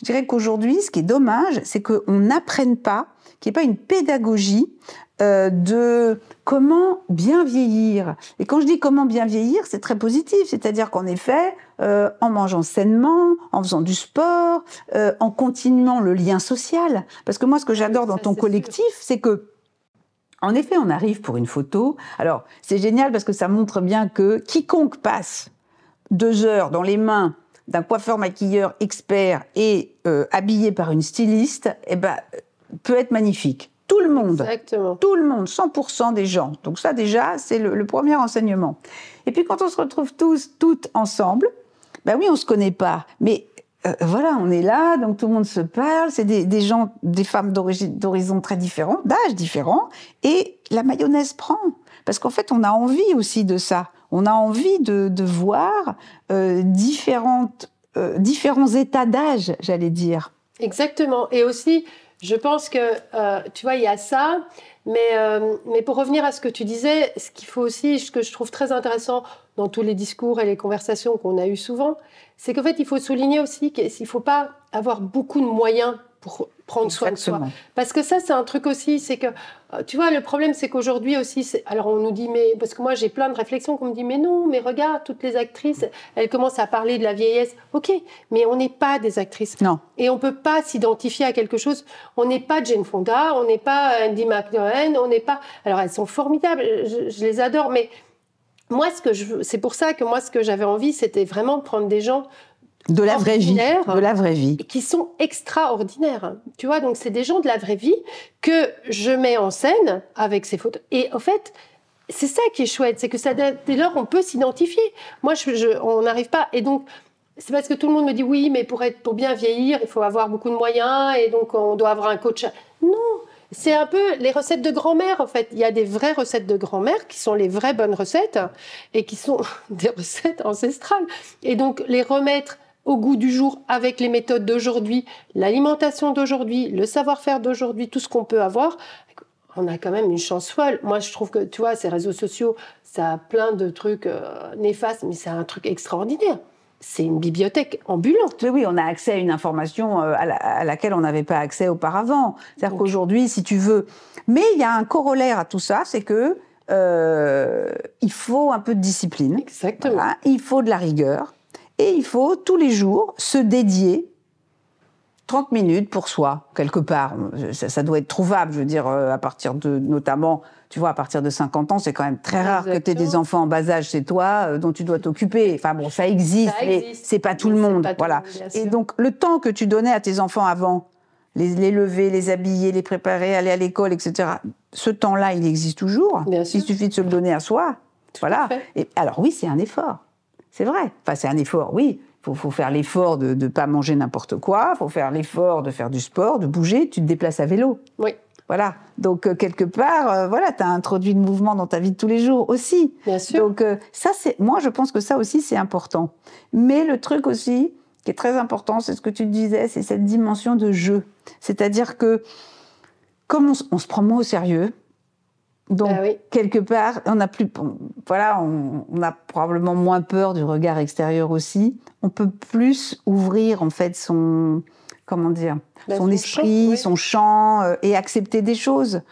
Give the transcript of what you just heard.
je dirais qu'aujourd'hui, ce qui est dommage, c'est qu'on n'apprenne pas, qu'il n'y ait pas une pédagogie euh, de comment bien vieillir. Et quand je dis comment bien vieillir, c'est très positif, c'est-à-dire qu'en effet, euh, en mangeant sainement, en faisant du sport, euh, en continuant le lien social. Parce que moi, ce que j'adore dans ton collectif, c'est que en effet, on arrive pour une photo. Alors, c'est génial parce que ça montre bien que quiconque passe deux heures dans les mains d'un coiffeur maquilleur expert et euh, habillé par une styliste, eh ben, peut être magnifique. Tout le monde. Tout le monde, 100% des gens. Donc ça déjà, c'est le, premier enseignement. Et puis quand on se retrouve tous, toutes ensemble, ben oui, on se connaît pas, mais euh, voilà, on est là, donc tout le monde se parle, c'est des, gens, des femmes d'horizons très différents, d'âges différents, et la mayonnaise prend. Parce qu'en fait, on a envie aussi de ça. On a envie de, voir euh, euh, différents états d'âge, j'allais dire. Exactement. Et aussi, je pense que, euh, tu vois, il y a ça. Mais, mais pour revenir à ce que tu disais, ce qu'il faut aussi, ce que je trouve très intéressant dans tous les discours et les conversations qu'on a eues souvent, c'est qu'en fait, il faut souligner aussi qu'il ne faut pas avoir beaucoup de moyens pour prendre soin de soi. Parce que ça, c'est un truc aussi, c'est que, euh, tu vois, le problème, c'est qu'aujourd'hui aussi, alors on nous dit, mais, parce que moi, j'ai plein de réflexions qu'on me dit, mais non, mais regarde, toutes les actrices, elles commencent à parler de la vieillesse. OK, mais on n'est pas des actrices. Non. Et on peut pas s'identifier à quelque chose. On n'est pas Jane Fonda, on n'est pas Andy McDowen, on n'est pas. Alors, elles sont formidables, je, les adore, mais moi, ce que je, c'est pour ça que moi, ce que j'avais envie, c'était vraiment de prendre des gens de la vraie vie, la vraie vie, qui sont extraordinaires. Tu vois, donc c'est des gens de la vraie vie que je mets en scène avec ces photos. Et en fait, c'est ça qui est chouette, c'est que ça, dès lors, on peut s'identifier. Moi, je, je on n'arrive pas. Et donc, c'est parce que tout le monde me dit oui, mais pour être, pour bien vieillir, il faut avoir beaucoup de moyens et donc on doit avoir un coach. Non, c'est un peu les recettes de grand-mère en fait. Il y a des vraies recettes de grand-mère qui sont les vraies bonnes recettes et qui sont des recettes ancestrales. Et donc les remettre au goût du jour avec les méthodes d'aujourd'hui, l'alimentation d'aujourd'hui, le savoir-faire d'aujourd'hui, tout ce qu'on peut avoir. On a quand même une chance folle. Moi, je trouve que, tu vois, ces réseaux sociaux, ça a plein de trucs euh, néfastes, mais c'est un truc extraordinaire c'est une bibliothèque ambulante. Oui, on a accès à une information euh, à, laquelle on n'avait pas accès auparavant. C'est-à-dire qu'aujourd'hui, si tu veux. Mais il y a un corollaire à tout ça, c'est que euh, il faut un peu de discipline. Exactement. Il faut de la rigueur. Et il faut tous les jours se dédier 30 minutes pour soi, quelque part. Ça, doit être trouvable, je veux dire, euh, à partir de, notamment, tu vois, à partir de 50 ans, c'est quand même très rare que tu aies des enfants en bas âge c'est toi euh, dont tu dois t'occuper. Enfin bon, ça existe, mais c'est pas tout le monde. Voilà. Et donc, le temps que tu donnais à tes enfants avant, les, lever, les habiller, les préparer, aller à l'école, etc., ce temps-là, il existe toujours. il suffit de se le donner à soi. voilà. Et, alors oui, c'est un effort. C'est vrai. Enfin, c'est un effort, oui. Il faut, faire l'effort de ne pas manger n'importe quoi, il faut faire l'effort de faire du sport, de bouger, tu te déplaces à vélo. Oui. Voilà. Donc, euh, quelque part, euh, voilà, tu as introduit le mouvement dans ta vie de tous les jours aussi. Bien sûr. Donc, euh, ça, c'est, moi, je pense que ça aussi, c'est important. Mais le truc aussi, qui est très important, c'est ce que tu disais, c'est cette dimension de jeu. C'est-à-dire que, comme on se prend moins au sérieux, donc, bah quelque part, on a plus, voilà, on, a probablement moins peur du regard extérieur aussi. On peut plus ouvrir, en fait, son, comment dire, bah, son esprit, son champ, euh, et accepter des choses.